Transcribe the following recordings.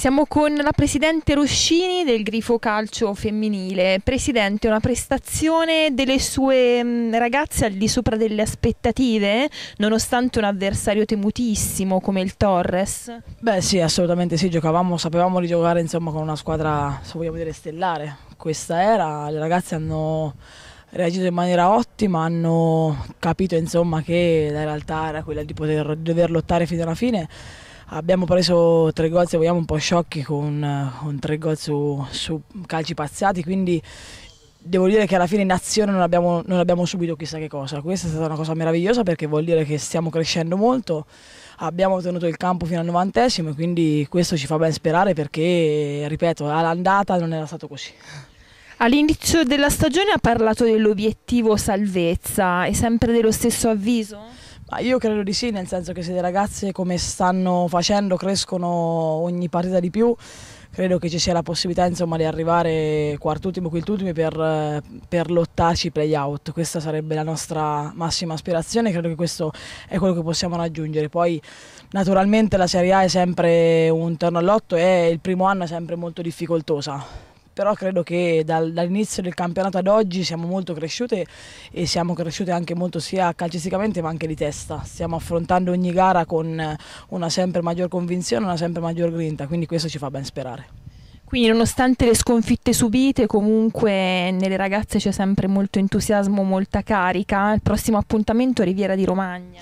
Siamo con la presidente Ruscini del Grifo Calcio Femminile. Presidente, una prestazione delle sue mm, ragazze al di sopra delle aspettative, nonostante un avversario temutissimo come il Torres? Beh sì, assolutamente sì, giocavamo, sapevamo di giocare insomma con una squadra, se vogliamo dire, stellare. Questa era, le ragazze hanno reagito in maniera ottima, hanno capito insomma che la realtà era quella di poter dover lottare fino alla fine Abbiamo preso tre gol, se vogliamo, un po' sciocchi con, con tre gol su, su, calci pazzati, quindi devo dire che alla fine in azione non abbiamo, non abbiamo subito chissà che cosa. Questa è stata una cosa meravigliosa perché vuol dire che stiamo crescendo molto, abbiamo tenuto il campo fino al novantesimo e quindi questo ci fa ben sperare perché, ripeto, all'andata non era stato così. All'inizio della stagione ha parlato dell'obiettivo salvezza, è sempre dello stesso avviso? Ma io credo di sì, nel senso che se le ragazze come stanno facendo crescono ogni partita di più, credo che ci sia la possibilità insomma, di arrivare quart'ultimo, quint'ultimo per, per lottarci play-out. Questa sarebbe la nostra massima aspirazione, credo che questo è quello che possiamo raggiungere. Poi naturalmente la Serie A è sempre un turno all'otto e il primo anno è sempre molto difficoltosa però credo che dal, dall'inizio del campionato ad oggi siamo molto cresciute e siamo cresciute anche molto sia calcisticamente ma anche di testa, stiamo affrontando ogni gara con una sempre maggior convinzione, una sempre maggior grinta, quindi questo ci fa ben sperare. Quindi nonostante le sconfitte subite, comunque nelle ragazze c'è sempre molto entusiasmo, molta carica. Il prossimo appuntamento è Riviera di Romagna.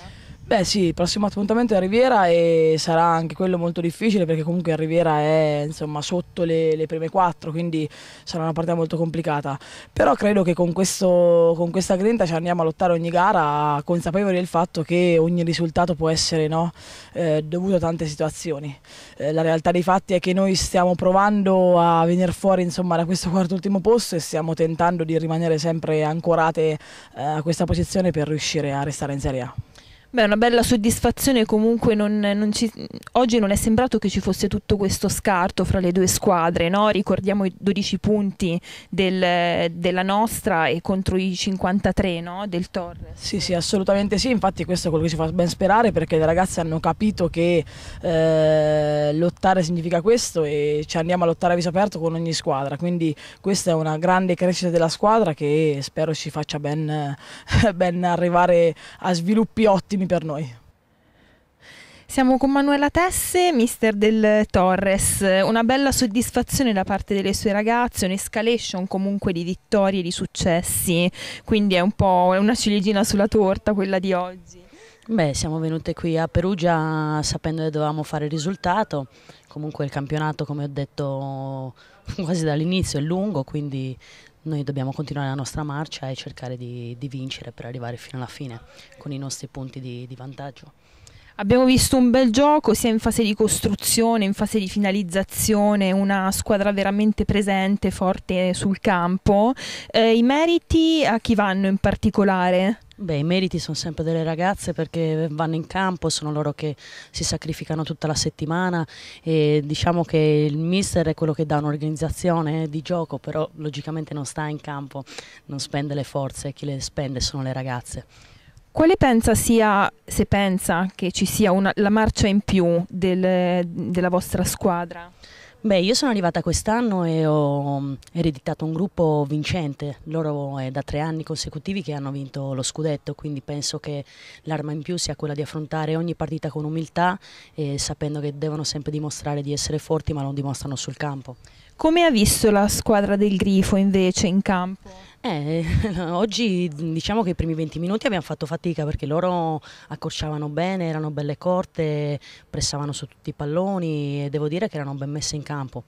Beh sì, il prossimo appuntamento è a Riviera e sarà anche quello molto difficile perché comunque Riviera è insomma, sotto le, le, prime quattro, quindi sarà una partita molto complicata. Però credo che con, questo, con questa grinta ci andiamo a lottare ogni gara consapevoli del fatto che ogni risultato può essere no, eh, dovuto a tante situazioni. Eh, la realtà dei fatti è che noi stiamo provando a venire fuori insomma, da questo quarto ultimo posto e stiamo tentando di rimanere sempre ancorate eh, a questa posizione per riuscire a restare in Serie A. Beh, una bella soddisfazione comunque, non, non ci, oggi non è sembrato che ci fosse tutto questo scarto fra le due squadre, no? ricordiamo i 12 punti del, della nostra e contro i 53 no? del Torres. Sì, sì, assolutamente sì, infatti questo è quello che ci fa ben sperare perché le ragazze hanno capito che eh, lottare significa questo e ci andiamo a lottare a viso aperto con ogni squadra, quindi questa è una grande crescita della squadra che spero ci faccia ben, ben arrivare a sviluppi ottimi per noi. Siamo con Manuela Tesse, mister del Torres. Una bella soddisfazione da parte delle sue ragazze, un'escalation comunque di vittorie e di successi. Quindi è un po' una ciliegina sulla torta quella di oggi. Beh, siamo venute qui a Perugia sapendo che dovevamo fare il risultato, comunque il campionato come ho detto quasi dall'inizio è lungo, quindi noi dobbiamo continuare la nostra marcia e cercare di, di vincere per arrivare fino alla fine con i nostri punti di, di vantaggio. Abbiamo visto un bel gioco sia in fase di costruzione, in fase di finalizzazione, una squadra veramente presente, forte sul campo. Eh, I meriti a chi vanno in particolare? Beh, i meriti sono sempre delle ragazze perché vanno in campo, sono loro che si sacrificano tutta la settimana e diciamo che il mister è quello che dà un'organizzazione di gioco, però logicamente non sta in campo, non spende le forze, chi le spende sono le ragazze. Quale pensa sia, se pensa che ci sia una, la marcia in più del, della vostra squadra? Beh, io sono arrivata quest'anno e ho mm, ereditato un gruppo vincente, loro è da tre anni consecutivi che hanno vinto lo scudetto, quindi penso che l'arma in più sia quella di affrontare ogni partita con umiltà e sapendo che devono sempre dimostrare di essere forti ma non dimostrano sul campo. Come ha visto la squadra del Grifo invece in campo? Eh, oggi diciamo che i primi 20 minuti abbiamo fatto fatica perché loro accorciavano bene, erano belle corte, pressavano su tutti i palloni e devo dire che erano ben messe in campo.